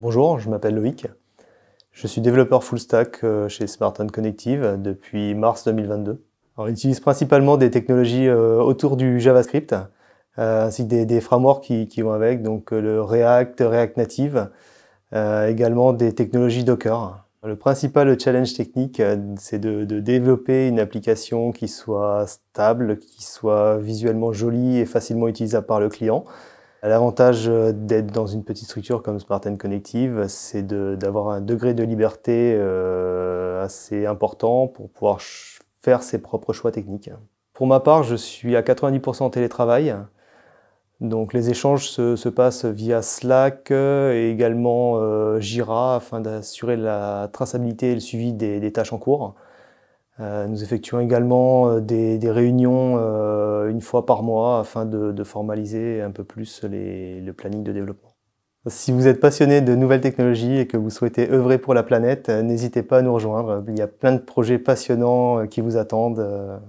Bonjour, je m'appelle Loïc. Je suis développeur full stack euh, chez Smart Connective depuis mars 2022. on utilise principalement des technologies euh, autour du JavaScript, euh, ainsi que des, frameworks qui, vont avec, donc le React, React Native, également des technologies Docker. Le principal challenge technique, c'est de développer une application qui soit stable, qui soit visuellement jolie et facilement utilisable par le client, L'avantage euh, d'être dans une petite structure comme Spartan Connective, c'est d'avoir un degré de liberté euh, assez important pour pouvoir faire ses propres choix techniques. Pour ma part, je suis à 90% en télétravail. Donc les échanges se, passent via Slack euh, et également Jira afin d'assurer la traçabilité et le suivi des tâches en cours. Euh, nous effectuons également euh, des, réunions euh, une fois par mois afin de, formaliser un peu plus les, le planning de développement. Si vous êtes passionné de nouvelles technologies et que vous souhaitez œuvrer pour la planète, n'hésitez pas à nous rejoindre. Il y a plein de projets passionnants qui vous attendent.